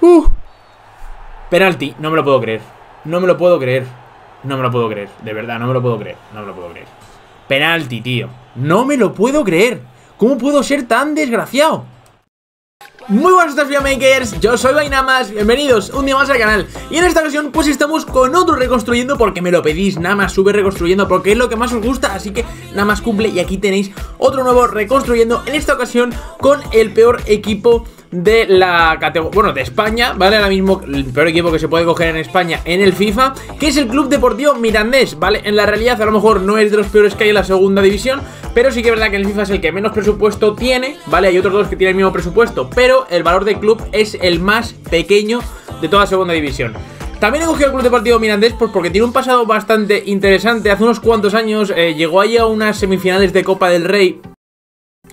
Uh. Penalti, no me lo puedo creer. No me lo puedo creer. No me lo puedo creer. De verdad, no me lo puedo creer. No me lo puedo creer. Penalti, tío. No me lo puedo creer. ¿Cómo puedo ser tan desgraciado? Muy buenas a Makers, yo soy Bainamas, bienvenidos un día más al canal Y en esta ocasión pues estamos con otro reconstruyendo porque me lo pedís, nada más sube reconstruyendo porque es lo que más os gusta Así que nada más cumple y aquí tenéis otro nuevo reconstruyendo, en esta ocasión con el peor equipo de la categoría, bueno, de España, ¿vale? Ahora mismo el peor equipo que se puede coger en España en el FIFA, que es el Club Deportivo Mirandés, ¿vale? En la realidad a lo mejor no es de los peores que hay en la segunda división, pero sí que es verdad que el FIFA es el que menos presupuesto tiene, ¿vale? Hay otros dos que tienen el mismo presupuesto, pero el valor del club es el más pequeño de toda la segunda división. También he cogido el Club Deportivo Mirandés pues, porque tiene un pasado bastante interesante. Hace unos cuantos años eh, llegó ahí a unas semifinales de Copa del Rey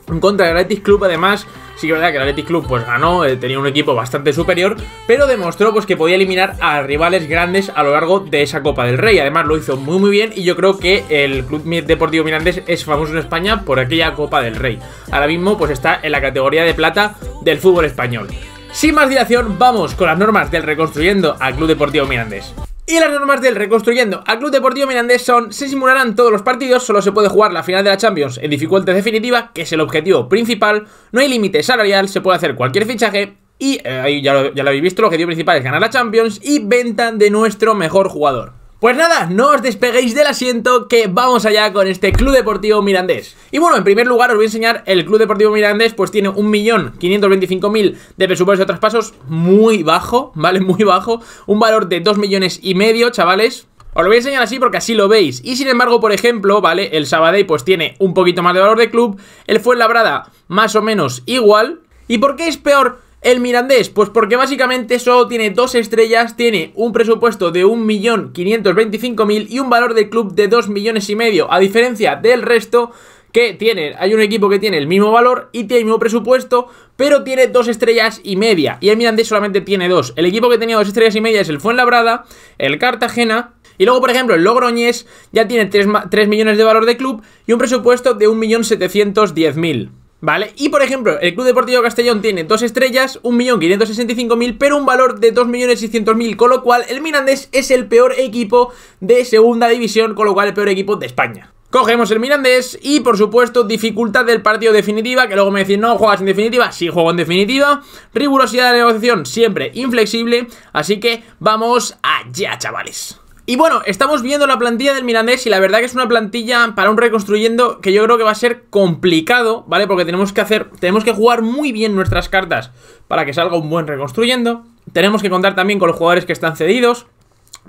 en contra del Athletic Club, además, sí que es verdad que el Athletic Club pues ganó, eh, tenía un equipo bastante superior, pero demostró pues que podía eliminar a rivales grandes a lo largo de esa Copa del Rey. Además, lo hizo muy muy bien y yo creo que el Club Deportivo Mirandés es famoso en España por aquella Copa del Rey. Ahora mismo pues está en la categoría de plata del fútbol español. Sin más dilación, vamos con las normas del reconstruyendo al Club Deportivo Mirandés. Y las normas del reconstruyendo al Club Deportivo Mirandés son, se simularán todos los partidos, solo se puede jugar la final de la Champions en dificultad definitiva, que es el objetivo principal, no hay límite salarial, se puede hacer cualquier fichaje y, eh, ahí ya lo habéis visto, el objetivo principal es ganar la Champions y venta de nuestro mejor jugador. Pues nada, no os despeguéis del asiento que vamos allá con este Club Deportivo Mirandés. Y bueno, en primer lugar os voy a enseñar el Club Deportivo Mirandés, pues tiene 1.525.000 de presupuesto de traspasos, muy bajo, ¿vale? Muy bajo, un valor de 2 millones y medio, chavales. Os lo voy a enseñar así porque así lo veis. Y sin embargo, por ejemplo, ¿vale? El Sabadell pues tiene un poquito más de valor de club, el Fuenlabrada más o menos igual. ¿Y por qué es peor? El Mirandés, pues porque básicamente solo tiene dos estrellas, tiene un presupuesto de 1.525.000 y un valor de club de 2 millones y medio, a diferencia del resto que tiene, hay un equipo que tiene el mismo valor y tiene el mismo presupuesto, pero tiene dos estrellas y media. Y el Mirandés solamente tiene dos. El equipo que tenía dos estrellas y media es el Fuenlabrada, el Cartagena, y luego, por ejemplo, el Logroñés ya tiene 3, 3, millones de valor de club y un presupuesto de 1.710.000. ¿Vale? Y por ejemplo, el Club Deportivo Castellón tiene dos estrellas, 1.565.000, pero un valor de 2.600.000, con lo cual el Mirandés es el peor equipo de segunda división, con lo cual el peor equipo de España. Cogemos el Mirandés y, por supuesto, dificultad del partido definitiva, que luego me decís, no, juegas en definitiva, sí juego en definitiva. Rigurosidad de negociación siempre inflexible, así que vamos allá, chavales. Y bueno, estamos viendo la plantilla del Mirandés y la verdad que es una plantilla para un reconstruyendo que yo creo que va a ser complicado, ¿vale? Porque tenemos que hacer, tenemos que jugar muy bien nuestras cartas para que salga un buen reconstruyendo. Tenemos que contar también con los jugadores que están cedidos.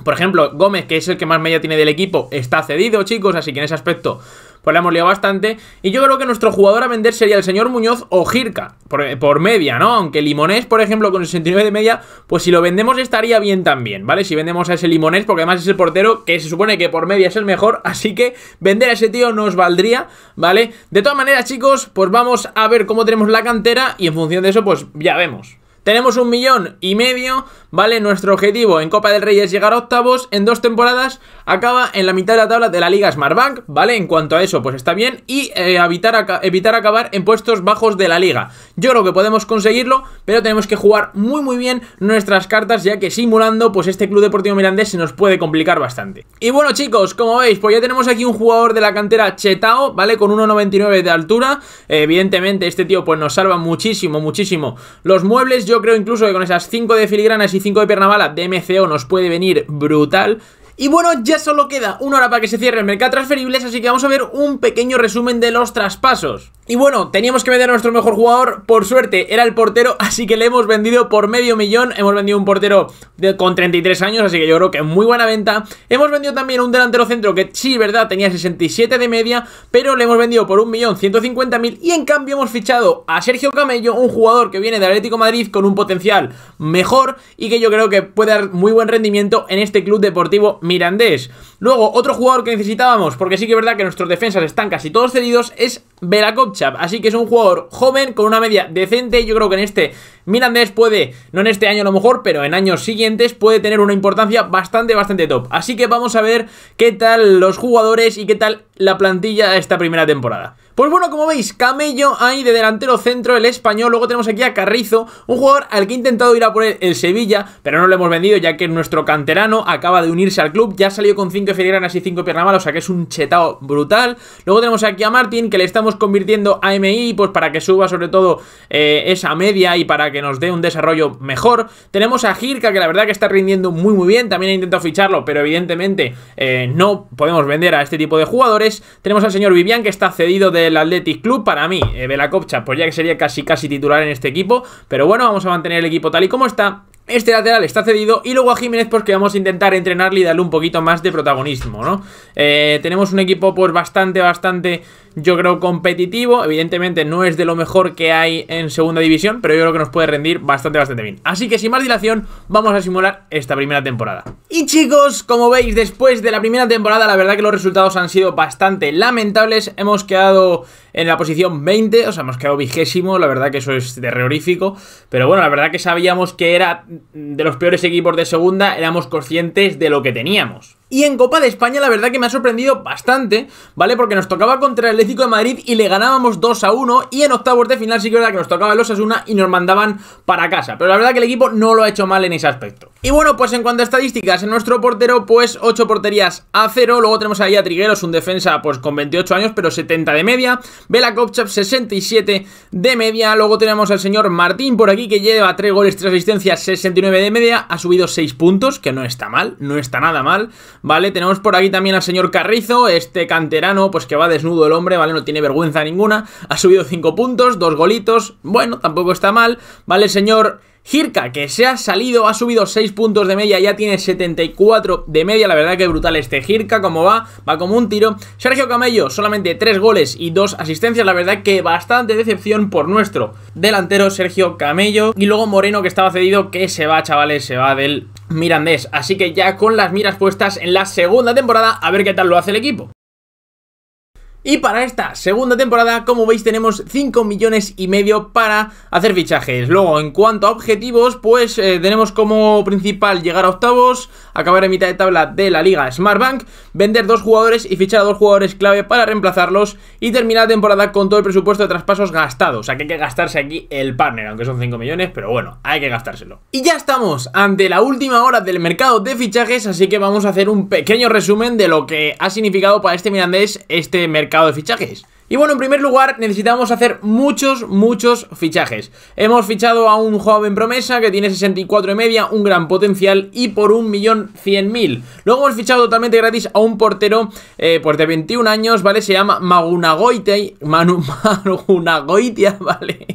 Por ejemplo, Gómez, que es el que más media tiene del equipo, está cedido, chicos, así que en ese aspecto pues la hemos liado bastante. Y yo creo que nuestro jugador a vender sería el señor Muñoz o Girka, por, por media, ¿no? Aunque Limonés, por ejemplo, con 69 de media, pues si lo vendemos estaría bien también, ¿vale? Si vendemos a ese Limonés, porque además es el portero que se supone que por media es el mejor, así que vender a ese tío nos valdría, ¿vale? De todas maneras, chicos, pues vamos a ver cómo tenemos la cantera y en función de eso, pues ya vemos. Tenemos un millón y medio, ¿vale? Nuestro objetivo en Copa del Rey es llegar a octavos, en dos temporadas acaba en la mitad de la tabla de la Liga Smartbank, ¿vale? En cuanto a eso, pues está bien, y evitar, eh, evitar acabar en puestos bajos de la Liga. Yo creo que podemos conseguirlo, pero tenemos que jugar muy muy bien nuestras cartas, ya que simulando, pues este Club Deportivo Mirandés se nos puede complicar bastante. Y bueno chicos, como veis, pues ya tenemos aquí un jugador de la cantera Chetao, ¿vale? Con 1,99 de altura, evidentemente este tío pues nos salva muchísimo, muchísimo los muebles, yo creo incluso que con esas 5 de filigranas y 5 de pierna mala de nos puede venir brutal y bueno, ya solo queda una hora para que se cierre el mercado transferibles, así que vamos a ver un pequeño resumen de los traspasos. Y bueno, teníamos que vender a nuestro mejor jugador, por suerte era el portero, así que le hemos vendido por medio millón, hemos vendido un portero con 33 años, así que yo creo que muy buena venta. Hemos vendido también un delantero centro que sí, verdad, tenía 67 de media, pero le hemos vendido por 1.150.000 y en cambio hemos fichado a Sergio Camello, un jugador que viene de Atlético Madrid con un potencial mejor y que yo creo que puede dar muy buen rendimiento en este club deportivo Mirandés. Luego, otro jugador que necesitábamos, porque sí que es verdad que nuestros defensas están casi todos cedidos, es Belakovchap. Así que es un jugador joven, con una media decente. Yo creo que en este Mirandés puede, no en este año a lo mejor, pero en años siguientes puede tener una importancia bastante, bastante top. Así que vamos a ver qué tal los jugadores y qué tal la plantilla esta primera temporada. Pues bueno, como veis, Camello ahí de delantero centro, el español. Luego tenemos aquí a Carrizo, un jugador al que he intentado ir a por el Sevilla, pero no lo hemos vendido ya que nuestro canterano acaba de unirse al club. Ya salió con 5 filigranas y 5 piernas o sea que es un chetao brutal. Luego tenemos aquí a Martín, que le estamos convirtiendo a MI, pues para que suba sobre todo eh, esa media y para que nos dé un desarrollo mejor. Tenemos a Girka, que la verdad que está rindiendo muy muy bien. También ha intentado ficharlo, pero evidentemente eh, no podemos vender a este tipo de jugadores. Tenemos al señor Vivian, que está cedido de el Athletic Club. Para mí, eh, Belacopcha copcha, pues ya que sería casi casi titular en este equipo. Pero bueno, vamos a mantener el equipo tal y como está. Este lateral está cedido y luego a Jiménez porque pues, vamos a intentar entrenarle y darle un poquito más de protagonismo, ¿no? Eh, tenemos un equipo pues bastante, bastante yo creo, competitivo. Evidentemente no es de lo mejor que hay en segunda división, pero yo creo que nos puede rendir bastante, bastante bien. Así que sin más dilación, vamos a simular esta primera temporada. Y chicos, como veis, después de la primera temporada, la verdad que los resultados han sido bastante lamentables. Hemos quedado en la posición 20, o sea, hemos quedado vigésimo, la verdad que eso es terrorífico. Pero bueno, la verdad que sabíamos que era de los peores equipos de segunda, éramos conscientes de lo que teníamos. Y en Copa de España la verdad que me ha sorprendido bastante, ¿vale? Porque nos tocaba contra el Atlético de Madrid y le ganábamos 2 a 1 y en octavos de final sí que es verdad que nos tocaba el Osasuna y nos mandaban para casa. Pero la verdad que el equipo no lo ha hecho mal en ese aspecto. Y bueno, pues en cuanto a estadísticas, en nuestro portero pues 8 porterías a 0, luego tenemos ahí a Trigueros, un defensa pues con 28 años pero 70 de media, Vela Kopchap 67 de media, luego tenemos al señor Martín por aquí que lleva 3 goles, 3 asistencias, 69 de media, ha subido 6 puntos, que no está mal, no está nada mal. ¿vale? Tenemos por aquí también al señor Carrizo, este canterano, pues que va desnudo el hombre, ¿vale? No tiene vergüenza ninguna, ha subido 5 puntos, dos golitos, bueno, tampoco está mal, ¿vale? señor... Girka, que se ha salido, ha subido 6 puntos de media, ya tiene 74 de media. La verdad que brutal este Girka, como va, va como un tiro. Sergio Camello, solamente 3 goles y 2 asistencias. La verdad que bastante decepción por nuestro delantero Sergio Camello. Y luego Moreno, que estaba cedido, que se va, chavales, se va del Mirandés. Así que ya con las miras puestas en la segunda temporada, a ver qué tal lo hace el equipo. Y para esta segunda temporada, como veis, tenemos 5 millones y medio para hacer fichajes. Luego, en cuanto a objetivos, pues eh, tenemos como principal llegar a octavos, acabar en mitad de tabla de la liga Smartbank, vender dos jugadores y fichar a dos jugadores clave para reemplazarlos y terminar la temporada con todo el presupuesto de traspasos gastado. O sea, que hay que gastarse aquí el partner, aunque son 5 millones, pero bueno, hay que gastárselo. Y ya estamos ante la última hora del mercado de fichajes, así que vamos a hacer un pequeño resumen de lo que ha significado para este Mirandés este mercado de fichajes. Y bueno, en primer lugar necesitamos hacer muchos, muchos fichajes. Hemos fichado a un joven promesa que tiene 64 y media, un gran potencial y por 1.100.000. Luego hemos fichado totalmente gratis a un portero eh, pues de 21 años, ¿vale? Se llama Magunagoite, Manu, Magunagoitia, ¿vale?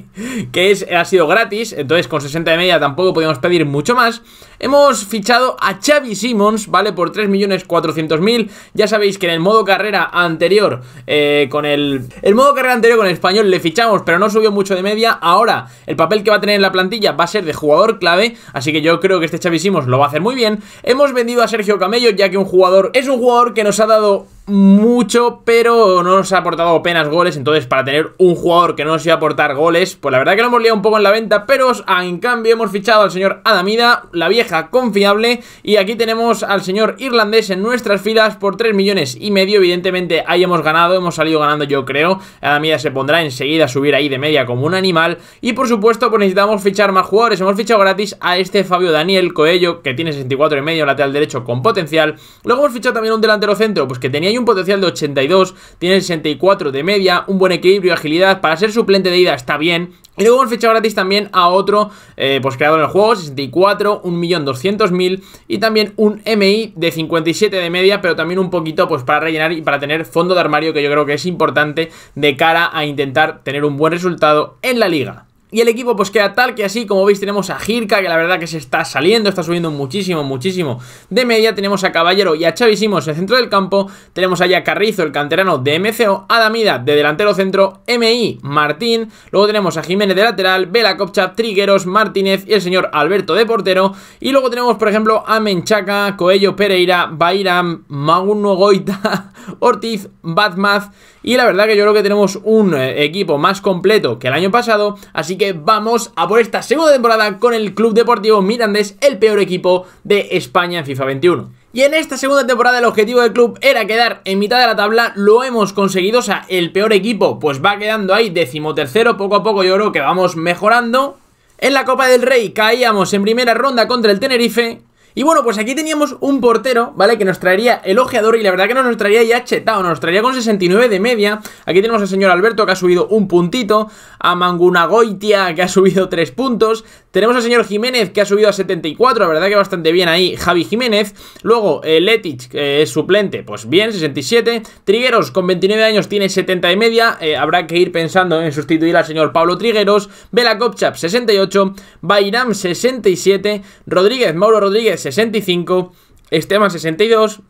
Que es, ha sido gratis, entonces con 60 de media tampoco podemos pedir mucho más. Hemos fichado a Xavi Simons, ¿vale? Por 3.400.000. Ya sabéis que en el modo carrera anterior, eh, con el... El modo carrera anterior con el español le fichamos, pero no subió mucho de media. Ahora, el papel que va a tener en la plantilla va a ser de jugador clave, así que yo creo que este Xavi Simons lo va a hacer muy bien. Hemos vendido a Sergio Camello, ya que un jugador... Es un jugador que nos ha dado mucho, pero no nos ha aportado apenas goles. Entonces, para tener un jugador que no nos iba a aportar goles, pues la verdad que lo hemos liado un poco en la venta. Pero ah, en cambio, hemos fichado al señor Adamida, la vieja confiable. Y aquí tenemos al señor irlandés en nuestras filas por 3 millones y medio. Evidentemente, ahí hemos ganado, hemos salido ganando, yo creo. Adamida se pondrá enseguida a subir ahí de media como un animal. Y por supuesto, pues necesitamos fichar más jugadores. Hemos fichado gratis a este Fabio Daniel Coello, que tiene 64 y medio lateral derecho con potencial. Luego hemos fichado también un delantero centro, pues que tenía un potencial de 82, tiene 64 de media, un buen equilibrio y agilidad. Para ser suplente de ida está bien. Y luego un fecha gratis también a otro eh, pues creador del juego, 64, 1.200.000 y también un MI de 57 de media, pero también un poquito pues para rellenar y para tener fondo de armario que yo creo que es importante de cara a intentar tener un buen resultado en la liga. Y el equipo pues queda tal que así, como veis tenemos a Girka, que la verdad que se está saliendo, está subiendo muchísimo, muchísimo de media. Tenemos a Caballero y a Chavisimos en el centro del campo. Tenemos allá a Carrizo, el canterano de MCO, Adamida de delantero centro, MI Martín. Luego tenemos a Jiménez de lateral, Vela copcha Trigueros, Martínez y el señor Alberto de portero. Y luego tenemos por ejemplo a Menchaca, Coello Pereira, Bairam, Magno Goita, Ortiz, Batmaz y la verdad que yo creo que tenemos un eh, equipo más completo que el año pasado, así que vamos a por esta segunda temporada con el Club Deportivo Mirandés, el peor equipo de España en FIFA 21. Y en esta segunda temporada el objetivo del club era quedar en mitad de la tabla, lo hemos conseguido, o sea, el peor equipo pues va quedando ahí decimotercero, poco a poco yo creo que vamos mejorando. En la Copa del Rey caíamos en primera ronda contra el Tenerife, y bueno, pues aquí teníamos un portero, ¿vale? Que nos traería el ojeador y la verdad que no nos traería ya chetado, nos traería con 69 de media. Aquí tenemos al señor Alberto que ha subido un puntito, a Mangunagoitia que ha subido 3 puntos, tenemos al señor Jiménez que ha subido a 74, la verdad que bastante bien ahí Javi Jiménez. Luego letich, Letic es suplente, pues bien, 67. Trigueros con 29 años tiene 70 y media, eh, habrá que ir pensando en sustituir al señor Pablo Trigueros. Vela 68, Bayram 67, Rodríguez, Mauro Rodríguez 65, Esteban 62.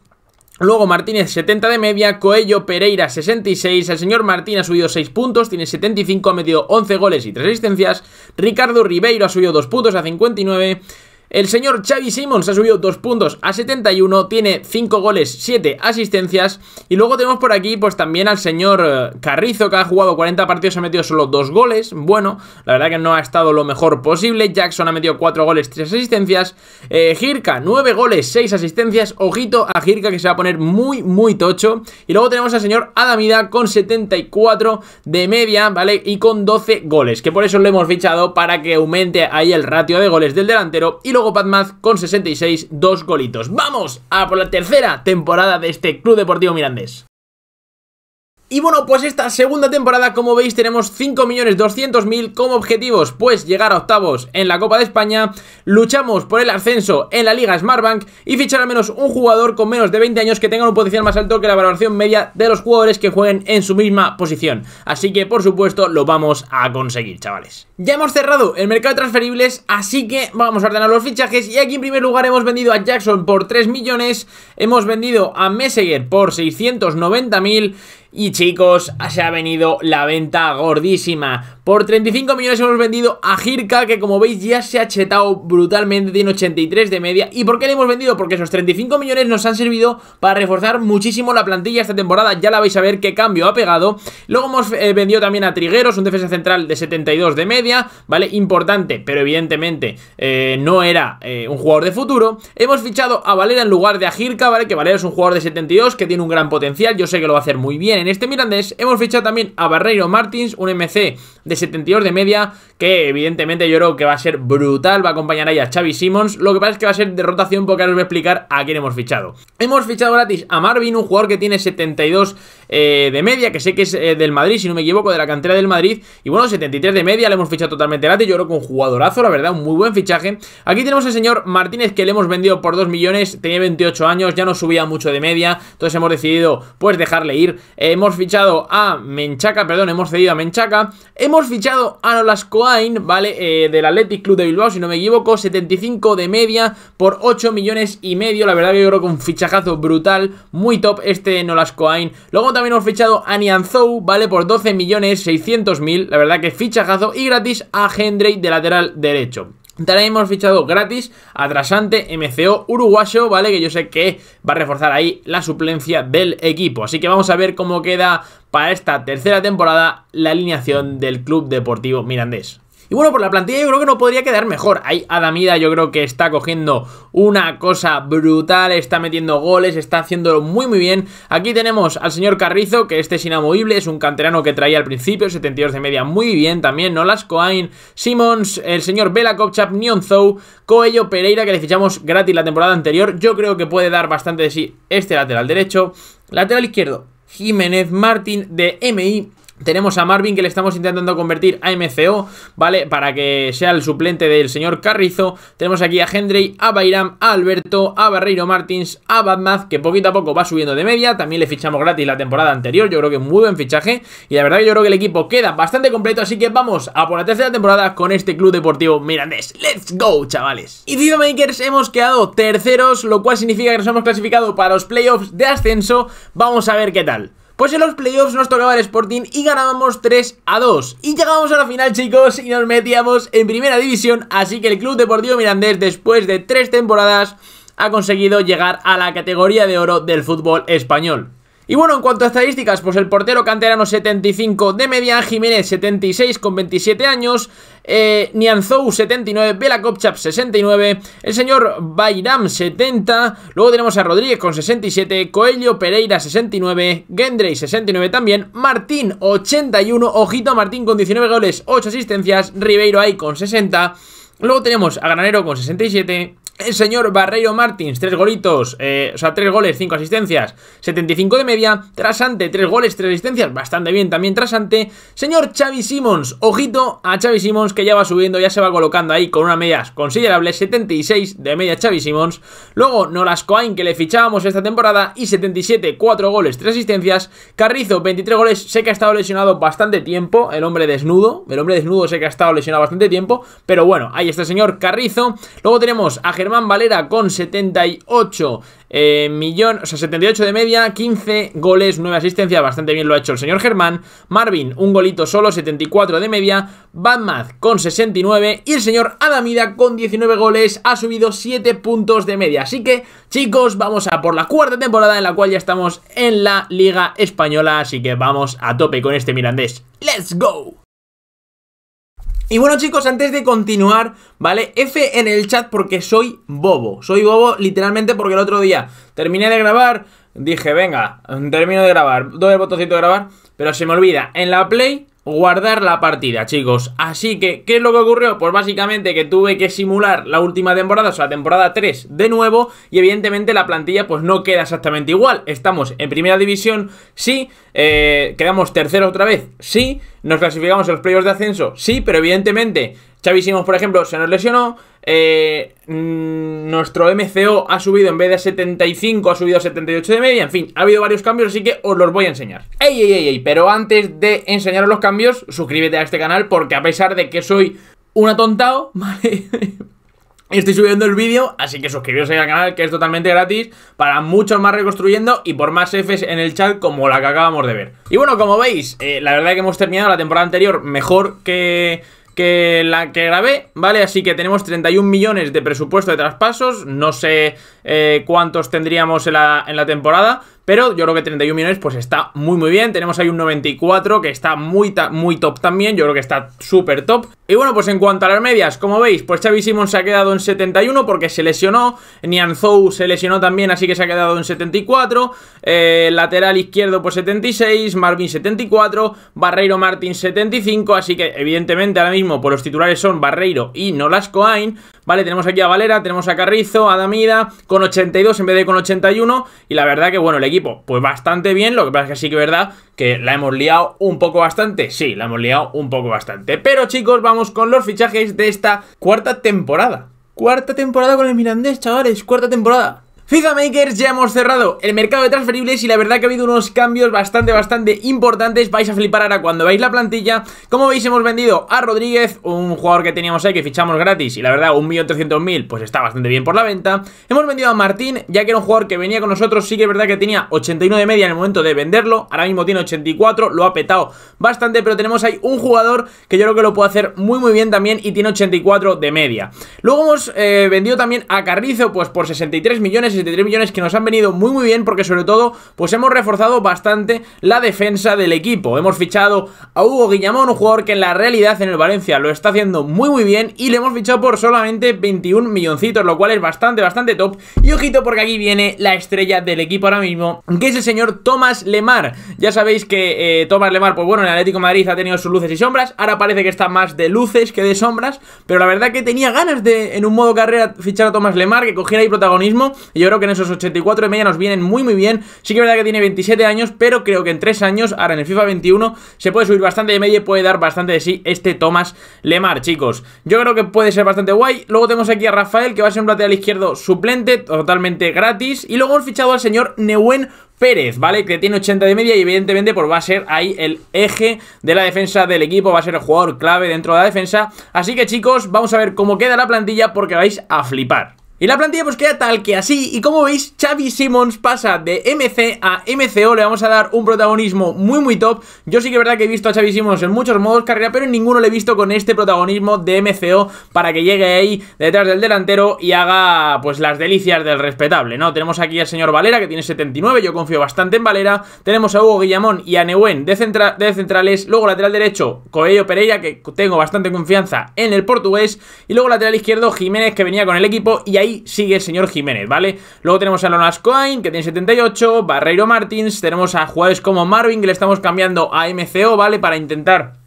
Luego Martínez 70 de media, Coello Pereira 66, el señor Martín ha subido 6 puntos, tiene 75, ha metido 11 goles y 3 asistencias, Ricardo Ribeiro ha subido 2 puntos a 59, el señor Xavi Simons ha subido 2 puntos a 71, tiene 5 goles, 7 asistencias. Y luego tenemos por aquí pues también al señor eh, Carrizo que ha jugado 40 partidos, ha metido solo 2 goles. Bueno, la verdad que no ha estado lo mejor posible. Jackson ha metido 4 goles, 3 asistencias. Girka, eh, 9 goles, 6 asistencias. Ojito a Girka que se va a poner muy, muy tocho. Y luego tenemos al señor Adamida con 74 de media, ¿vale? Y con 12 goles, que por eso lo hemos fichado para que aumente ahí el ratio de goles del delantero. Y lo luego con 66, dos golitos. ¡Vamos a por la tercera temporada de este Club Deportivo Mirandés! Y bueno, pues esta segunda temporada, como veis, tenemos 5.200.000 como objetivos, pues llegar a octavos en la Copa de España, luchamos por el ascenso en la Liga Smartbank y fichar al menos un jugador con menos de 20 años que tenga un potencial más alto que la valoración media de los jugadores que jueguen en su misma posición. Así que, por supuesto, lo vamos a conseguir, chavales. Ya hemos cerrado el mercado de transferibles, así que vamos a ordenar los fichajes y aquí en primer lugar hemos vendido a Jackson por 3 millones, hemos vendido a Messeger por 690.000 y chicos, se ha venido la venta gordísima. Por 35 millones hemos vendido a Girka, que como veis ya se ha chetado brutalmente, tiene 83 de media. ¿Y por qué le hemos vendido? Porque esos 35 millones nos han servido para reforzar muchísimo la plantilla esta temporada. Ya la vais a ver qué cambio ha pegado. Luego hemos eh, vendido también a Trigueros, un defensa central de 72 de media, ¿vale? Importante, pero evidentemente eh, no era eh, un jugador de futuro. Hemos fichado a Valera en lugar de a Girka, ¿vale? Que Valera es un jugador de 72 que tiene un gran potencial. Yo sé que lo va a hacer muy bien en este Mirandés hemos fichado también a Barreiro Martins, un MC de 72 de media, que evidentemente yo creo que va a ser brutal, va a acompañar ahí a Xavi Simmons, lo que pasa es que va a ser de rotación porque ahora os voy a explicar a quién hemos fichado. Hemos fichado gratis a Marvin, un jugador que tiene 72 eh, de media, que sé que es eh, del Madrid, si no me equivoco, de la cantera del Madrid, y bueno, 73 de media, le hemos fichado totalmente gratis, yo creo que un jugadorazo, la verdad, un muy buen fichaje. Aquí tenemos al señor Martínez, que le hemos vendido por 2 millones, tenía 28 años, ya no subía mucho de media, entonces hemos decidido pues dejarle ir. Eh, hemos fichado a Menchaca, perdón, hemos cedido a Menchaca. Hemos fichado a Nolas Coain, ¿vale? Eh, del Athletic Club de Bilbao, si no me equivoco, 75 de media por 8 millones y medio. La verdad que yo creo que un fichajazo brutal, muy top este Nolas Coain. Luego también hemos fichado a Nianzou, ¿vale? Por 12 millones 600 mil. La verdad que fichajazo y gratis a Hendrey de lateral derecho. También hemos fichado gratis a Trasante MCO uruguayo, ¿vale? Que yo sé que va a reforzar ahí la suplencia del equipo. Así que vamos a ver cómo queda para esta tercera temporada la alineación del Club Deportivo Mirandés. Y bueno, por la plantilla yo creo que no podría quedar mejor. ahí Adamida, yo creo que está cogiendo una cosa brutal, está metiendo goles, está haciéndolo muy muy bien. Aquí tenemos al señor Carrizo, que este es inamovible, es un canterano que traía al principio, 72 de media, muy bien también, Nolas Coain, Simons, el señor Bela Kopchap, Coello, Pereira, que le fichamos gratis la temporada anterior. Yo creo que puede dar bastante de sí este lateral derecho. Lateral izquierdo, Jiménez, Martín de MI, tenemos a Marvin que le estamos intentando convertir a MCO, ¿vale? Para que sea el suplente del señor Carrizo. Tenemos aquí a Hendry, a Bayram, a Alberto, a Barreiro Martins, a Badmath que poquito a poco va subiendo de media. También le fichamos gratis la temporada anterior, yo creo que muy buen fichaje. Y la verdad yo creo que el equipo queda bastante completo, así que vamos a por la tercera temporada con este club deportivo mirandés. ¡Let's go, chavales! Y Video Makers hemos quedado terceros, lo cual significa que nos hemos clasificado para los playoffs de ascenso. Vamos a ver qué tal. Pues en los playoffs nos tocaba el Sporting y ganábamos 3 a 2. Y llegábamos a la final, chicos, y nos metíamos en primera división. Así que el Club Deportivo Mirandés, después de tres temporadas, ha conseguido llegar a la categoría de oro del fútbol español. Y bueno, en cuanto a estadísticas, pues el portero canterano 75 de media, Jiménez 76 con 27 años, eh, Nianzou 79, Bela Kopchap 69, el señor Bayram 70, luego tenemos a Rodríguez con 67, Coelho Pereira 69, Gendrey 69 también, Martín 81, ojito a Martín con 19 goles, 8 asistencias, Ribeiro ahí con 60, luego tenemos a Granero con 67, el señor Barreiro Martins, tres golitos, eh, o sea, tres goles, cinco asistencias, 75 de media. Trasante, tres goles, tres asistencias, bastante bien también Trasante. Señor Xavi Simons, ojito a Xavi Simons que ya va subiendo, ya se va colocando ahí con una media considerable, 76 de media Xavi Simons. Luego Nolas Coain que le fichábamos esta temporada y 77, cuatro goles, tres asistencias. Carrizo, 23 goles, sé que ha estado lesionado bastante tiempo, el hombre desnudo, el hombre desnudo sé que ha estado lesionado bastante tiempo, pero bueno, ahí está el señor Carrizo. Luego tenemos a Germán Germán Valera con 78 eh, millones, o sea, 78 de media, 15 goles, 9 asistencias, bastante bien lo ha hecho el señor Germán. Marvin, un golito solo, 74 de media. Batmaz con 69 y el señor Adamida con 19 goles, ha subido 7 puntos de media. Así que, chicos, vamos a por la cuarta temporada en la cual ya estamos en la Liga Española, así que vamos a tope con este mirandés. ¡Let's go! Y bueno chicos, antes de continuar, ¿vale? F en el chat porque soy bobo. Soy bobo literalmente porque el otro día terminé de grabar, dije, venga, termino de grabar, doy el botoncito de grabar, pero se me olvida en la Play guardar la partida, chicos. Así que, ¿qué es lo que ocurrió? Pues básicamente que tuve que simular la última temporada, o sea, temporada 3 de nuevo, y evidentemente la plantilla pues no queda exactamente igual. Estamos en primera división, sí, eh, quedamos tercero otra vez, sí, nos clasificamos en los playoffs de ascenso, sí, pero evidentemente Xavi por ejemplo, se nos lesionó. Eh, mm, nuestro MCO ha subido en vez de 75, ha subido a 78 de media. En fin, ha habido varios cambios, así que os los voy a enseñar. ¡Ey, ey, ey, ey! Pero antes de enseñaros los cambios, suscríbete a este canal porque a pesar de que soy un atontado, Estoy subiendo el vídeo, así que suscribiros al canal que es totalmente gratis para muchos más reconstruyendo y por más Fs en el chat como la que acabamos de ver. Y bueno, como veis, eh, la verdad es que hemos terminado la temporada anterior mejor que que la que grabé, ¿vale? Así que tenemos 31 millones de presupuesto de traspasos, no sé eh, cuántos tendríamos en la, en la temporada, pero yo creo que 31 millones pues está muy muy bien. Tenemos ahí un 94 que está muy, muy top también. Yo creo que está súper top. Y bueno, pues en cuanto a las medias, como veis, pues Xavi Simón se ha quedado en 71 porque se lesionó. Nianzou se lesionó también, así que se ha quedado en 74. Eh, lateral izquierdo pues 76, Marvin 74, Barreiro Martín 75. Así que evidentemente ahora mismo por pues, los titulares son Barreiro y Nolas Coain. Vale, tenemos aquí a Valera, tenemos a Carrizo, a Damida, con 82 en vez de con 81. Y la verdad que bueno, el equipo pues bastante bien, lo que pasa es que sí que es verdad que la hemos liado un poco bastante. Sí, la hemos liado un poco bastante. Pero chicos, vamos con los fichajes de esta cuarta temporada. Cuarta temporada con el Mirandés, chavales, cuarta temporada. FIFA Makers ya hemos cerrado el mercado de transferibles y la verdad que ha habido unos cambios bastante, bastante importantes. Vais a flipar ahora cuando veáis la plantilla. Como veis hemos vendido a Rodríguez, un jugador que teníamos ahí que fichamos gratis y la verdad 1.300.000 pues está bastante bien por la venta. Hemos vendido a Martín, ya que era un jugador que venía con nosotros, sí que es verdad que tenía 81 de media en el momento de venderlo. Ahora mismo tiene 84, lo ha petado bastante, pero tenemos ahí un jugador que yo creo que lo puede hacer muy muy bien también y tiene 84 de media. Luego hemos eh, vendido también a Carrizo pues por 63 millones 73 millones que nos han venido muy muy bien porque sobre todo pues hemos reforzado bastante la defensa del equipo. Hemos fichado a Hugo Guillamón, un jugador que en la realidad en el Valencia lo está haciendo muy muy bien y le hemos fichado por solamente 21 milloncitos, lo cual es bastante bastante top. Y ojito porque aquí viene la estrella del equipo ahora mismo, que es el señor Tomás Lemar. Ya sabéis que eh, Tomás Lemar, pues bueno, en el Atlético Madrid ha tenido sus luces y sombras, ahora parece que está más de luces que de sombras, pero la verdad que tenía ganas de en un modo carrera fichar a Tomás Lemar, que cogiera ahí protagonismo yo creo que en esos 84 de media nos vienen muy, muy bien. Sí que es verdad que tiene 27 años, pero creo que en 3 años, ahora en el FIFA 21, se puede subir bastante de media y puede dar bastante de sí este Tomás Lemar, chicos. Yo creo que puede ser bastante guay. Luego tenemos aquí a Rafael, que va a ser un lateral izquierdo suplente, totalmente gratis. Y luego hemos fichado al señor Neuen Pérez, ¿vale? Que tiene 80 de media y evidentemente pues va a ser ahí el eje de la defensa del equipo, va a ser el jugador clave dentro de la defensa. Así que chicos, vamos a ver cómo queda la plantilla porque vais a flipar. Y la plantilla pues queda tal que así, y como veis, Xavi Simons pasa de MC a MCO, le vamos a dar un protagonismo muy muy top. Yo sí que es verdad que he visto a Xavi Simmons en muchos modos carrera, pero en ninguno le he visto con este protagonismo de MCO para que llegue ahí detrás del delantero y haga pues las delicias del respetable, ¿no? Tenemos aquí al señor Valera que tiene 79, yo confío bastante en Valera. Tenemos a Hugo Guillamón y a Neuen de, de centrales, luego lateral derecho Coelho Pereira que tengo bastante confianza en el portugués y luego lateral izquierdo Jiménez que venía con el equipo y ahí sigue el señor Jiménez, ¿vale? Luego tenemos a Lonas Coin, que tiene 78, Barreiro Martins, tenemos a jugadores como Marvin, que le estamos cambiando a MCO, ¿vale? Para intentar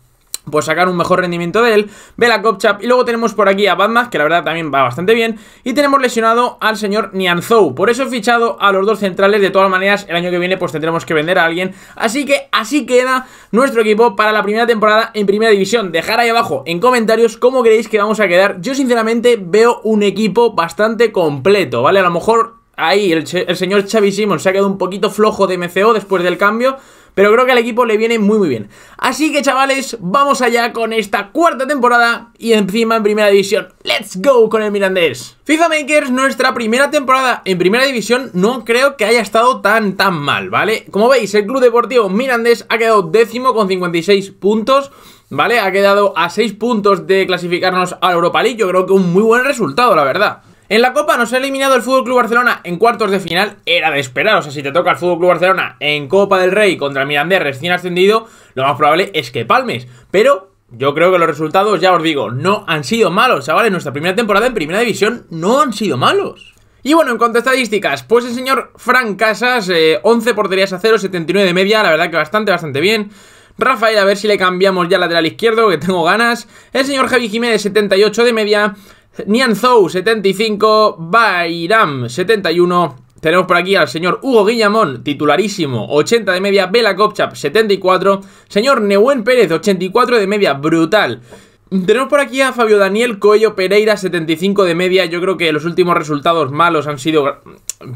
pues sacar un mejor rendimiento de él, Vela Kopchap, y luego tenemos por aquí a Batman, que la verdad también va bastante bien, y tenemos lesionado al señor Nianzou, por eso he fichado a los dos centrales, de todas maneras el año que viene pues tendremos que vender a alguien, así que así queda nuestro equipo para la primera temporada en Primera División, dejar ahí abajo en comentarios cómo creéis que vamos a quedar, yo sinceramente veo un equipo bastante completo, ¿vale? A lo mejor ahí el, señor Xavi Simon se ha quedado un poquito flojo de MCO después del cambio, pero creo que al equipo le viene muy muy bien. Así que chavales, vamos allá con esta cuarta temporada y encima en primera división. ¡Let's go con el Mirandés! FIFA Makers, nuestra primera temporada en primera división, no creo que haya estado tan tan mal, ¿vale? Como veis, el Club Deportivo Mirandés ha quedado décimo con 56 puntos. ¿Vale? Ha quedado a 6 puntos de clasificarnos a Europa League. Yo creo que un muy buen resultado, la verdad. En la Copa nos ha eliminado el FC Club Barcelona en cuartos de final, era de esperar, o sea, si te toca el Fútbol Club Barcelona en Copa del Rey contra el Mirandés recién ascendido, lo más probable es que palmes, pero yo creo que los resultados, ya os digo, no han sido malos, chavales, nuestra primera temporada en Primera División no han sido malos. Y bueno, en cuanto a estadísticas, pues el señor Fran Casas, 11 eh, porterías a 0, 79 de media, la verdad que bastante, bastante bien. Rafael, a ver si le cambiamos ya lateral izquierdo, que tengo ganas. El señor Javi Jiménez, 78 de media. Nianzou75, Bairam71. Tenemos por aquí al señor Hugo Guillamón, titularísimo, 80 de media. Bela Kopchap, 74. Señor Neuen Pérez, 84 de media. Brutal. Tenemos por aquí a Fabio Daniel Coello Pereira, 75 de media. Yo creo que los últimos resultados malos han sido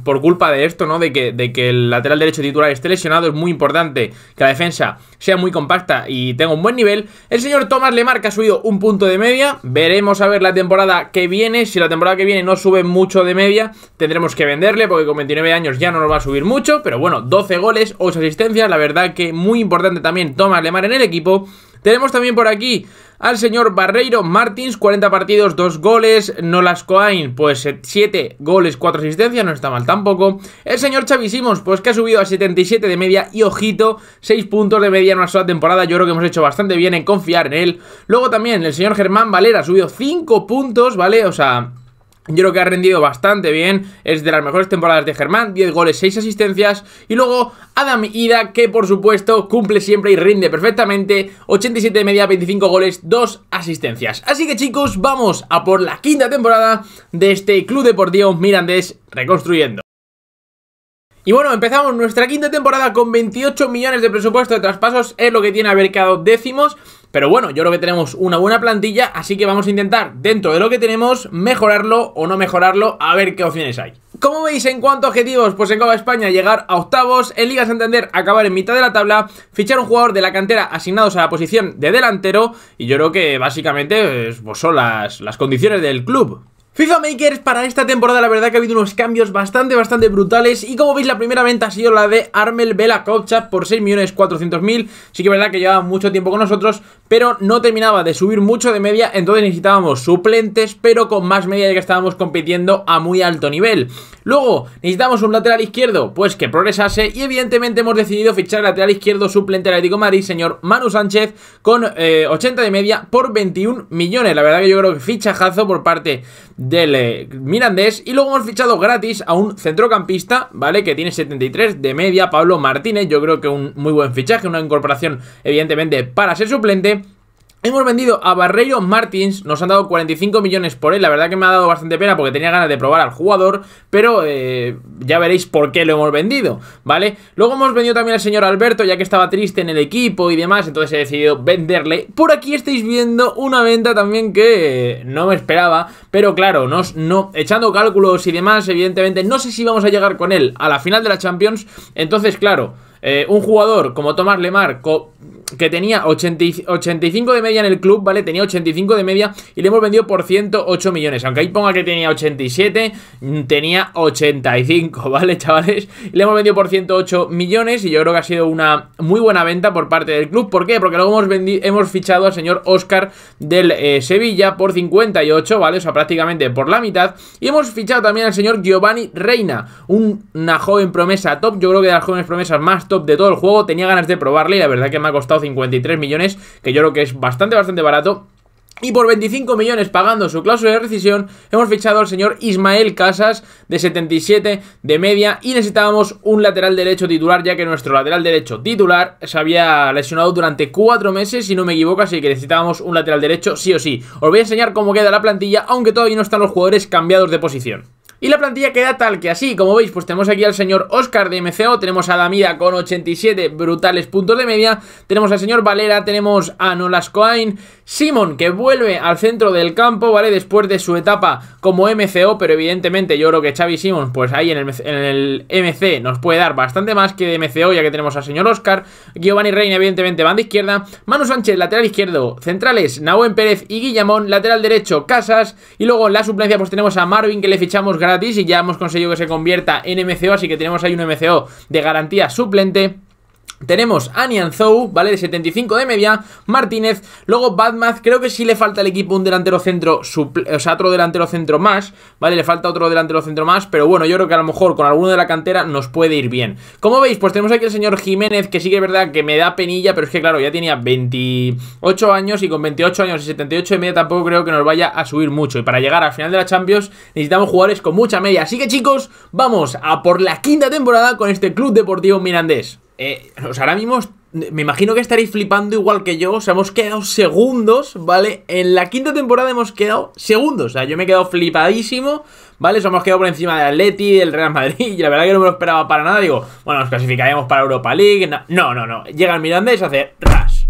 por culpa de esto, ¿no? De que, de que el lateral derecho titular esté lesionado. Es muy importante que la defensa sea muy compacta y tenga un buen nivel. El señor Tomás Lemar, que ha subido un punto de media. Veremos a ver la temporada que viene. Si la temporada que viene no sube mucho de media, tendremos que venderle porque con 29 años ya no nos va a subir mucho. Pero bueno, 12 goles, 8 asistencias. La verdad que muy importante también Tomás Lemar en el equipo. Tenemos también por aquí al señor Barreiro Martins, 40 partidos, 2 goles. las Coain, pues 7 eh, goles, 4 asistencias, no está mal tampoco. El señor Chavisimos, pues que ha subido a 77 de media y ojito, 6 puntos de media en una sola temporada. Yo creo que hemos hecho bastante bien en confiar en él. Luego también el señor Germán Valera ha subido 5 puntos, ¿vale? O sea, yo creo que ha rendido bastante bien, es de las mejores temporadas de Germán, 10 goles, 6 asistencias y luego Adam Ida que por supuesto cumple siempre y rinde perfectamente, 87 de media, 25 goles, 2 asistencias. Así que chicos, vamos a por la quinta temporada de este Club Deportivo Mirandés Reconstruyendo. Y bueno, empezamos nuestra quinta temporada con 28 millones de presupuesto de traspasos, es lo que tiene haber quedado décimos pero bueno, yo creo que tenemos una buena plantilla, así que vamos a intentar, dentro de lo que tenemos, mejorarlo o no mejorarlo, a ver qué opciones hay. Como veis en cuanto a objetivos, pues en Copa España llegar a octavos, en Liga Santander acabar en mitad de la tabla, fichar un jugador de la cantera asignados a la posición de delantero y yo creo que básicamente pues, son las, las condiciones del club. FIFA Makers para esta temporada la verdad que ha habido unos cambios bastante bastante brutales y como veis la primera venta ha sido la de Armel Vela Kopchak por 6.400.000 sí que es verdad que llevaba mucho tiempo con nosotros pero no terminaba de subir mucho de media entonces necesitábamos suplentes pero con más media ya que estábamos compitiendo a muy alto nivel Luego, necesitamos un lateral izquierdo, pues que progresase y evidentemente hemos decidido fichar lateral izquierdo suplente Atlético de Madrid, señor Manu Sánchez, con 80 eh, de media por 21 millones. La verdad que yo creo que fichajazo por parte del eh, Mirandés. Y luego hemos fichado gratis a un centrocampista, ¿vale? Que tiene 73 de media, Pablo Martínez. Yo creo que un muy buen fichaje, una incorporación evidentemente para ser suplente. Hemos vendido a Barreiro Martins, nos han dado 45 millones por él, la verdad que me ha dado bastante pena porque tenía ganas de probar al jugador, pero eh, ya veréis por qué lo hemos vendido, ¿vale? Luego hemos vendido también al señor Alberto, ya que estaba triste en el equipo y demás, entonces he decidido venderle. Por aquí estáis viendo una venta también que eh, no me esperaba, pero claro, no, no, echando cálculos y demás, evidentemente no sé si vamos a llegar con él a la final de la Champions, entonces claro... Eh, un jugador como Tomás Lemar, que tenía 85 de media en el club, ¿vale? Tenía 85 de media y le hemos vendido por 108 millones. Aunque ahí ponga que tenía 87, mm, tenía 85, ¿vale, chavales? le hemos vendido por 108 millones y yo creo que ha sido una muy buena venta por parte del club. ¿Por qué? Porque luego hemos, hemos fichado al señor Oscar del eh, Sevilla por 58, ¿vale? O sea, prácticamente por la mitad. Y hemos fichado también al señor Giovanni Reina, una joven promesa top. Yo creo que de las jóvenes promesas más top de todo el juego. Tenía ganas de probarle y la verdad que me ha costado 53 millones, que yo creo que es bastante, bastante barato. Y por 25 millones pagando su cláusula de rescisión, hemos fichado al señor Ismael Casas, de 77 de media, y necesitábamos un lateral derecho titular, ya que nuestro lateral derecho titular se había lesionado durante 4 meses, si no me equivoco, así que necesitábamos un lateral derecho sí o sí. Os voy a enseñar cómo queda la plantilla, aunque todavía no están los jugadores cambiados de posición. Y la plantilla queda tal que así, como veis, pues tenemos aquí al señor Oscar de MCO, tenemos a Damida con 87 brutales puntos de media, tenemos al señor Valera, tenemos a Nolas Coain, Simon que vuelve al centro del campo, ¿vale? Después de su etapa como MCO, pero evidentemente yo creo que Xavi Simon, pues ahí en el, MC nos puede dar bastante más que de MCO, ya que tenemos al señor Oscar, Giovanni Reina evidentemente de izquierda, Manu Sánchez lateral izquierdo, centrales Nahuen Pérez y Guillamón, lateral derecho Casas, y luego en la suplencia pues tenemos a Marvin que le fichamos gratis y ya hemos conseguido que se convierta en MCO, así que tenemos ahí un MCO de garantía suplente. Tenemos a Nianzou, ¿vale? De 75 de media, Martínez, luego Badmath creo que sí le falta al equipo un delantero centro, o sea, otro delantero centro más, ¿vale? Le falta otro delantero centro más, pero bueno, yo creo que a lo mejor con alguno de la cantera nos puede ir bien. Como veis, pues tenemos aquí el señor Jiménez, que sí que es verdad que me da penilla, pero es que claro, ya tenía 28 años y con 28 años y 78 de media tampoco creo que nos vaya a subir mucho. Y para llegar al final de la Champions necesitamos jugadores con mucha media. Así que chicos, vamos a por la quinta temporada con este club deportivo mirandés. Eh, ahora mismo me imagino que estaréis flipando igual que yo. O sea, hemos quedado segundos, ¿vale? En la quinta temporada hemos quedado segundos. O sea, yo me he quedado flipadísimo, ¿vale? O sea, hemos quedado por encima De Atleti, del Real Madrid. Y la verdad que no me lo esperaba para nada. Digo, bueno, nos clasificaremos para Europa League. No, no, no. Llega el Y se hace, ras.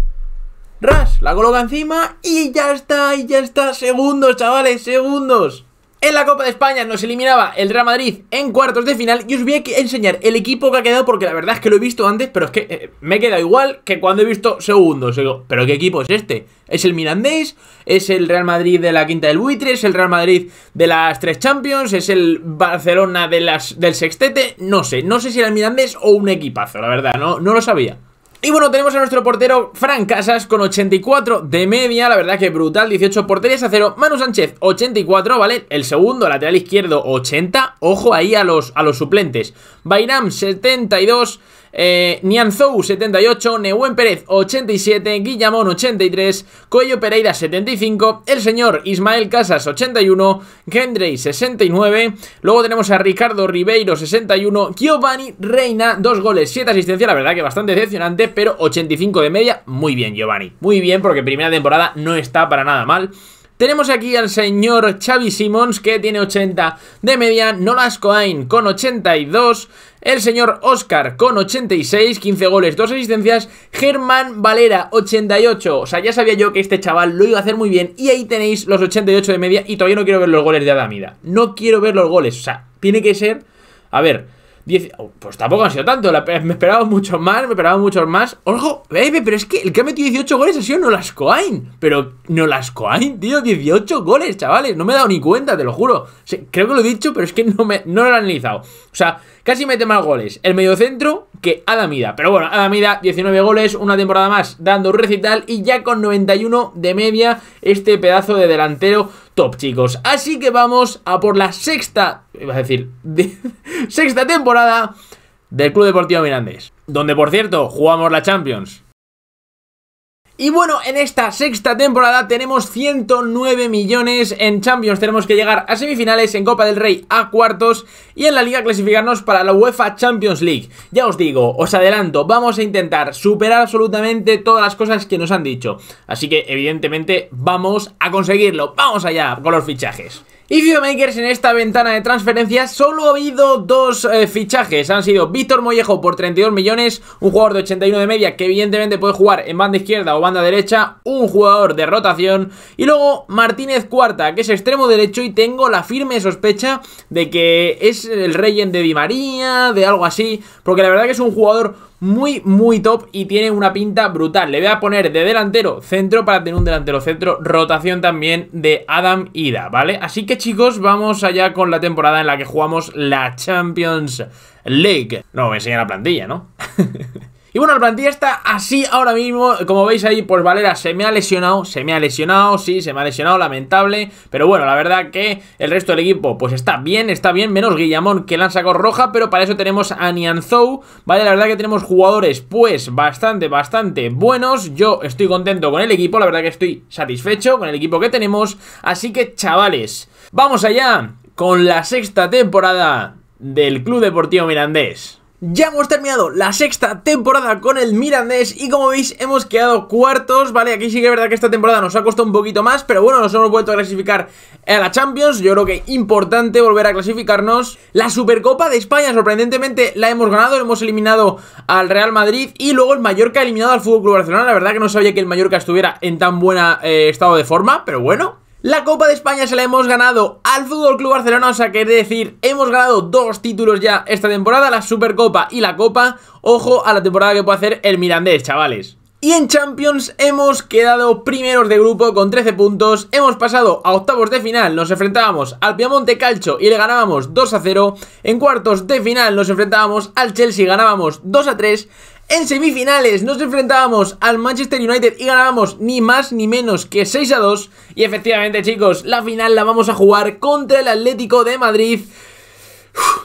Ras, la coloca encima y ya está, y ya está. Segundos, chavales, segundos. En la Copa de España nos eliminaba el Real Madrid en cuartos de final y os voy a enseñar el equipo que ha quedado porque la verdad es que lo he visto antes, pero es que eh, me he quedado igual que cuando he visto segundos. pero ¿qué equipo es este? ¿Es el Mirandés? ¿Es el Real Madrid de la Quinta del Buitre? ¿Es el Real Madrid de las tres Champions? ¿Es el Barcelona de las, del Sextete? No sé, no sé si era el Mirandés o un equipazo, la verdad, no, no lo sabía. Y bueno, tenemos a nuestro portero Fran Casas con 84 de media, la verdad que brutal, 18 porterías a 0, Manu Sánchez 84, ¿vale? El segundo, lateral izquierdo 80, ojo ahí a los, a los suplentes, Bairam 72, eh, Nianzou 78, Nehuen Pérez 87, Guillamón 83, Coello Pereira 75, el señor Ismael Casas 81, Gendrey 69, luego tenemos a Ricardo Ribeiro 61, Giovanni Reina 2 goles, 7 asistencia. la verdad que bastante decepcionante, pero 85 de media, muy bien Giovanni, muy bien porque primera temporada no está para nada mal. Tenemos aquí al señor Xavi Simons que tiene 80 de media, Nolas Coain con 82, el señor Oscar con 86, 15 goles, 2 asistencias, Germán Valera 88, o sea ya sabía yo que este chaval lo iba a hacer muy bien y ahí tenéis los 88 de media y todavía no quiero ver los goles de Adamida, no quiero ver los goles, o sea, tiene que ser, a ver pues tampoco han sido tanto. me esperaba mucho más, me esperaba mucho más. Ojo, baby, pero es que el que ha metido 18 goles ha sido Nolas Pero Nolas tío, 18 goles, chavales. No me he dado ni cuenta, te lo juro. creo que lo he dicho, pero es que no, me, no lo he analizado. O sea, casi mete más goles. El medio mediocentro que Adamida. Pero bueno, Adamida, 19 goles, una temporada más dando un recital y ya con 91 de media este pedazo de delantero top, chicos. Así que vamos a por la sexta, iba a decir, sexta temporada del Club Deportivo Mirandés. Donde, por cierto, jugamos la Champions. Y bueno, en esta sexta temporada tenemos 109 millones en Champions. Tenemos que llegar a semifinales, en Copa del Rey a cuartos y en la Liga clasificarnos para la UEFA Champions League. Ya os digo, os adelanto, vamos a intentar superar absolutamente todas las cosas que nos han dicho. Así que evidentemente vamos a conseguirlo. Vamos allá con los fichajes. Y Videomakers, en esta ventana de transferencias solo ha habido dos eh, fichajes. Han sido Víctor Mollejo por 32 millones, un jugador de 81 de media que evidentemente puede jugar en banda izquierda o banda derecha, un jugador de rotación. Y luego Martínez Cuarta, que es extremo derecho y tengo la firme sospecha de que es el rey en de Di María, de algo así. Porque la verdad que es un jugador muy, muy top y tiene una pinta brutal. Le voy a poner de delantero centro para tener un delantero centro. Rotación también de Adam Ida, ¿vale? Así que chicos, vamos allá con la temporada en la que jugamos la Champions League. No, me enseña la plantilla, ¿no? Y bueno, la plantilla está así ahora mismo, como veis ahí, pues Valera se me ha lesionado, se me ha lesionado, sí, se me ha lesionado, lamentable, pero bueno, la verdad que el resto del equipo pues está bien, está bien, menos Guillamón que la han sacado roja, pero para eso tenemos a Nianzou, vale, la verdad que tenemos jugadores pues bastante, bastante buenos, yo estoy contento con el equipo, la verdad que estoy satisfecho con el equipo que tenemos, así que chavales, vamos allá con la sexta temporada del Club Deportivo Mirandés. Ya hemos terminado la sexta temporada con el Mirandés y como veis hemos quedado cuartos, ¿vale? Aquí sí que es verdad que esta temporada nos ha costado un poquito más, pero bueno, nos hemos vuelto a clasificar a la Champions, yo creo que importante volver a clasificarnos. La Supercopa de España, sorprendentemente, la hemos ganado, hemos eliminado al Real Madrid y luego el Mallorca ha eliminado al FC Barcelona, la verdad que no sabía que el Mallorca estuviera en tan buen eh, estado de forma, pero bueno... La Copa de España se la hemos ganado al Fútbol Club Barcelona, o sea, quiere decir, hemos ganado dos títulos ya esta temporada, la Supercopa y la Copa. Ojo a la temporada que puede hacer el Mirandés, chavales. Y en Champions hemos quedado primeros de grupo con 13 puntos, hemos pasado a octavos de final, nos enfrentábamos al Piamonte Calcio y le ganábamos 2 a 0, en cuartos de final nos enfrentábamos al Chelsea, y ganábamos 2 a 3, en semifinales nos enfrentábamos al Manchester United y ganábamos ni más ni menos que 6 a 2. Y efectivamente, chicos, la final la vamos a jugar contra el Atlético de Madrid.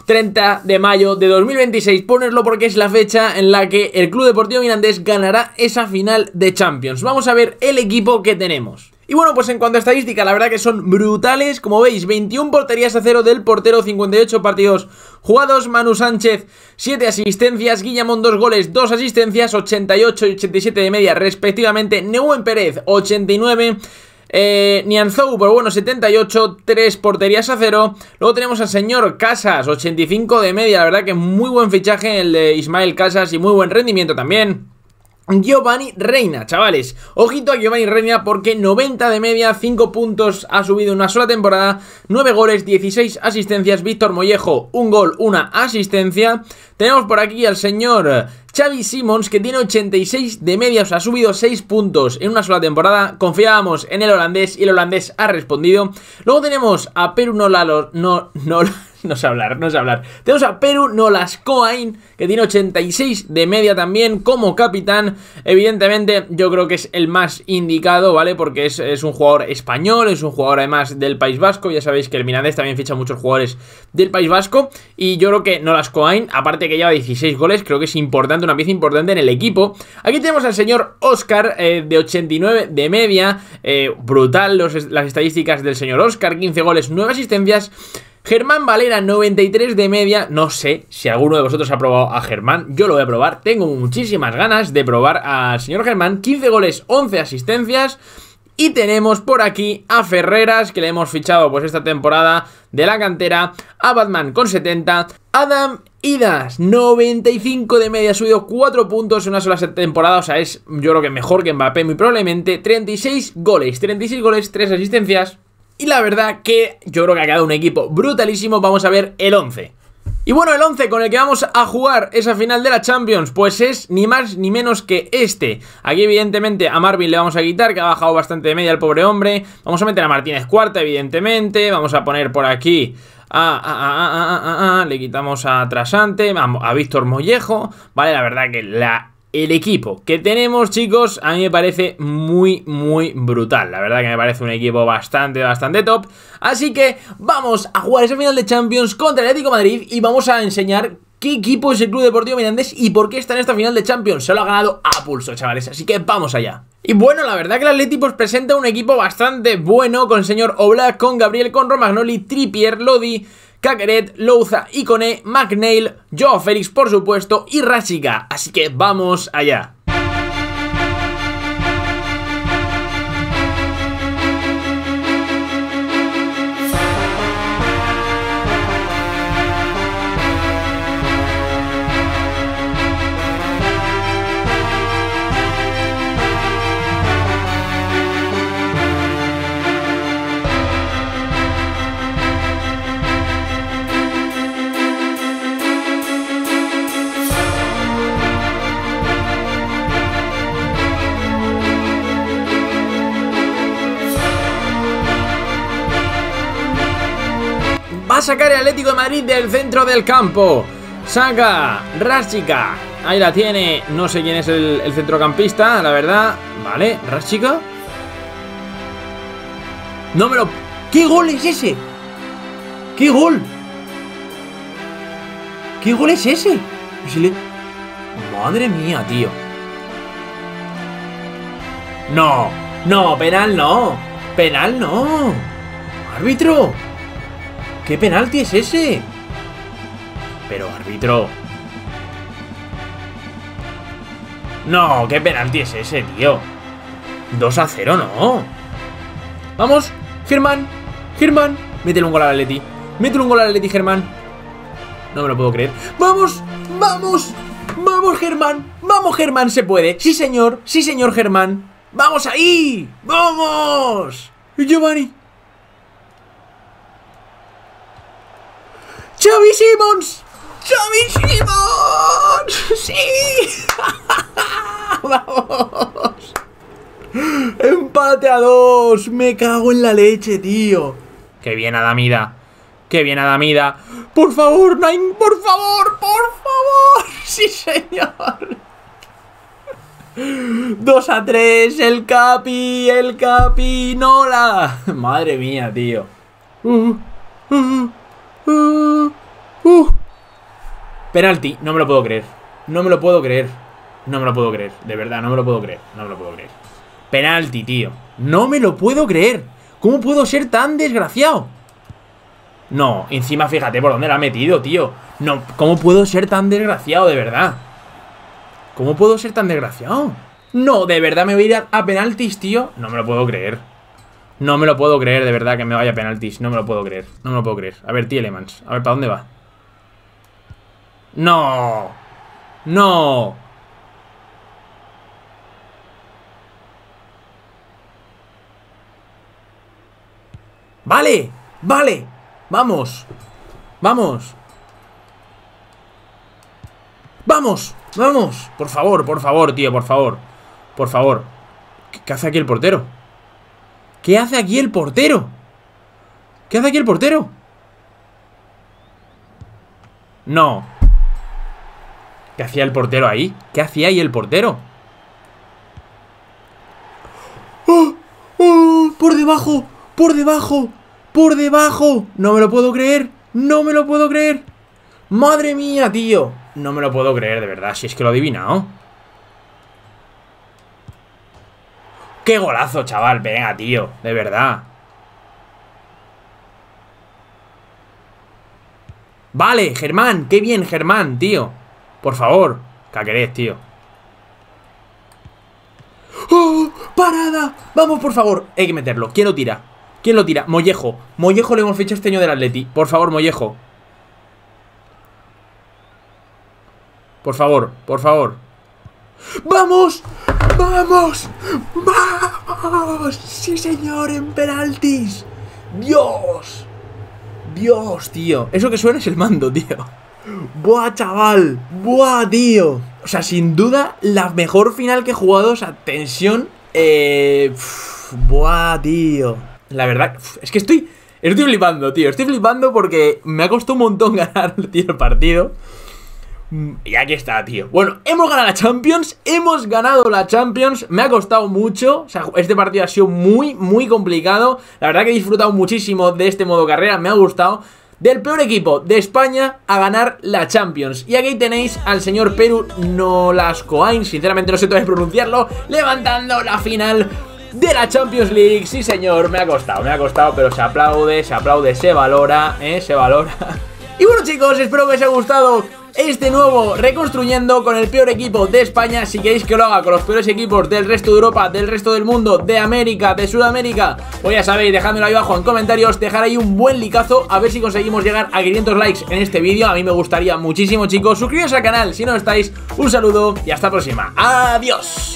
30 de mayo de 2026, ponerlo porque es la fecha en la que el Club Deportivo Mirandés ganará esa final de Champions. Vamos a ver el equipo que tenemos. Y bueno, pues en cuanto a estadística, la verdad que son brutales. Como veis, 21 porterías a cero del portero, 58 partidos jugados. Manu Sánchez, 7 asistencias. Guillamón, 2 goles, 2 asistencias. 88 y 87 de media, respectivamente. Neuwen Pérez, 89. Eh, Nianzou, por bueno, 78, 3 porterías a cero, Luego tenemos al señor Casas, 85 de media. La verdad que muy buen fichaje el de Ismael Casas y muy buen rendimiento también. Giovanni Reina, chavales, ojito a Giovanni Reina porque 90 de media, 5 puntos ha subido en una sola temporada, 9 goles, 16 asistencias, Víctor Mollejo, un gol, una asistencia, tenemos por aquí al señor Xavi Simons, que tiene 86 de media, o sea, ha subido 6 puntos en una sola temporada. Confiábamos en el holandés y el holandés ha respondido. Luego tenemos a Peru Nolalo, no, no, no sé hablar, no sé hablar. Tenemos a Peru Coain que tiene 86 de media también como capitán. Evidentemente, yo creo que es el más indicado, ¿vale? Porque es, un jugador español, es un jugador además del País Vasco. Ya sabéis que el Mirandés también ficha muchos jugadores del País Vasco. Y yo creo que Coain aparte que lleva 16 goles, creo que es importante, una pieza importante en el equipo. Aquí tenemos al señor Oscar, eh, de 89 de media. Eh, brutal las estadísticas del señor Oscar, 15 goles, 9 asistencias. Germán Valera, 93 de media. No sé si alguno de vosotros ha probado a Germán. Yo lo voy a probar. Tengo muchísimas ganas de probar al señor Germán. 15 goles, 11 asistencias. Y tenemos por aquí a Ferreras, que le hemos fichado pues esta temporada de la cantera, a Batman con 70, Adam Idas, 95 de media, ha subido 4 puntos en una sola temporada, o sea, es yo creo que mejor que Mbappé muy probablemente, 36 goles, 36 goles, 3 asistencias, y la verdad que yo creo que ha quedado un equipo brutalísimo. Vamos a ver el 11. Y bueno, el 11 con el que vamos a jugar esa final de la Champions, pues es ni más ni menos que este. Aquí evidentemente a Marvin le vamos a quitar, que ha bajado bastante de media el pobre hombre. Vamos a meter a Martínez cuarta, evidentemente. Vamos a poner por aquí a... le quitamos a Trasante, a Víctor Mollejo, vale, la verdad que la el equipo que tenemos, chicos, a mí me parece muy, muy brutal. La verdad que me parece un equipo bastante, bastante top. Así que vamos a jugar esa final de Champions contra el Atlético Madrid y vamos a enseñar qué equipo es el Club Deportivo Mirandés y por qué está en esta final de Champions. Se lo ha ganado a pulso, chavales. Así que vamos allá. Y bueno, la verdad que el Atlético pues, presenta un equipo bastante bueno con señor Oblak, con Gabriel, con Romagnoli, Trippier, Lodi... Kakeret, Louza, Icone, McNeil, Joao Félix, por supuesto, y Rashica. Así que vamos allá. sacar el Atlético de Madrid del centro del campo. Saca, Rashica. Ahí la tiene. No sé quién es el, centrocampista, la verdad. Vale, Rashica. No me lo... ¿Qué gol es ese? ¿Qué gol? ¿Qué gol es ese? Pues Madre mía, tío. No, no, penal no. Penal no. Árbitro. ¿Qué penalti es ese? Pero, árbitro... No, ¿qué penalti es ese, tío? 2 a 0, no. Vamos, Germán, Germán. Métele un gol al Atleti. Métele un gol al Atleti, Germán. No me lo puedo creer. ¡Vamos! ¡Vamos! ¡Vamos, Germán! ¡Vamos, Germán! ¡Se puede! ¡Sí, señor! ¡Sí, señor Germán! ¡Vamos ahí! ¡Vamos! ¡Giovanni! Simons, ¡Xavi Simmons! ¡Sí! ¡Vamos! ¡Empate a dos! ¡Me cago en la leche, tío! ¡Qué bien, Adamida! ¡Qué bien, Adamida! ¡Por favor, Nine! ¡Por favor! ¡Por favor! ¡Sí, señor! Dos a tres el Capi, el Capi, Nola. Madre mía, tío. Uh, uh, uh. uh. Uh. Penalti, no me lo puedo creer. No me lo puedo creer. No me lo puedo creer. De verdad, no me lo puedo creer. No me lo puedo creer. Penalti, tío. No me lo puedo creer. ¿Cómo puedo ser tan desgraciado? No, encima fíjate por dónde la ha metido, tío. No, ¿cómo puedo ser tan desgraciado, de verdad? ¿Cómo puedo ser tan desgraciado? No, de verdad me voy a ir a, penaltis, tío. No me lo puedo creer. No me lo puedo creer, de verdad, que me vaya a penaltis. No me lo puedo creer. No me lo puedo creer. A ver, tío Tielemans. A ver, ¿para dónde va? No. No. Vale. Vale. Vamos. Vamos. Vamos. Vamos. Por favor, por favor, tío, por favor. Por favor. ¿Qué hace aquí el portero? ¿Qué hace aquí el portero? ¿Qué hace aquí el portero? No. ¿Qué hacía el portero ahí? ¿Qué hacía ahí el portero? ¡Ah! ¡Ah! ¡Por debajo! ¡Por debajo! ¡Por debajo! ¡No me lo puedo creer! ¡No me lo puedo creer! ¡Madre mía, tío! No me lo puedo creer, de verdad, si es que lo he adivinado. ¡Qué golazo, chaval! Venga, tío, de verdad. Vale, Germán, qué bien, Germán, tío. Por favor. Caquerés, tío. ¡Oh! ¡Parada! Vamos, por favor. Hay que meterlo. ¿Quién lo tira? ¿Quién lo tira? Mollejo. Mollejo le hemos fichado este año del Atleti. Por favor, Mollejo. Por favor, por favor. ¡Vamos! ¡Vamos! ¡Vamos! ¡Sí, señor! ¡En penaltis! ¡Dios! ¡Dios, tío! Eso que suena es el mando, tío. ¡Buah, chaval! ¡Buah, tío! O sea, sin duda, la mejor final que he jugado. O sea, tensión. Eh. ¡Buah, tío! La verdad, es que estoy. Estoy flipando, tío. Estoy flipando porque me ha costado un montón ganar, el partido. Mm, y aquí está, tío. Bueno, hemos ganado la Champions, hemos ganado la Champions, me ha costado mucho, o sea, este partido ha sido muy, muy complicado, la verdad que he disfrutado muchísimo de este modo carrera, me ha gustado, del peor equipo de España a ganar la Champions. Y aquí tenéis al señor Perú Nolascoain, sinceramente no sé todavía pronunciarlo, levantando la final de la Champions League. Sí, señor, me ha costado, me ha costado, pero se aplaude, se aplaude, se valora, ¿eh? Se valora. Y bueno, chicos, espero que os haya gustado este nuevo reconstruyendo con el peor equipo de España. Si queréis que lo haga con los peores equipos del resto de Europa, del resto del mundo, de América, de Sudamérica, pues ya sabéis, dejándolo ahí abajo en comentarios, dejar ahí un buen licazo, a ver si conseguimos llegar a 500 likes en este vídeo. A mí me gustaría muchísimo, chicos. Suscribiros al canal si no estáis. Un saludo y hasta la próxima. Adiós.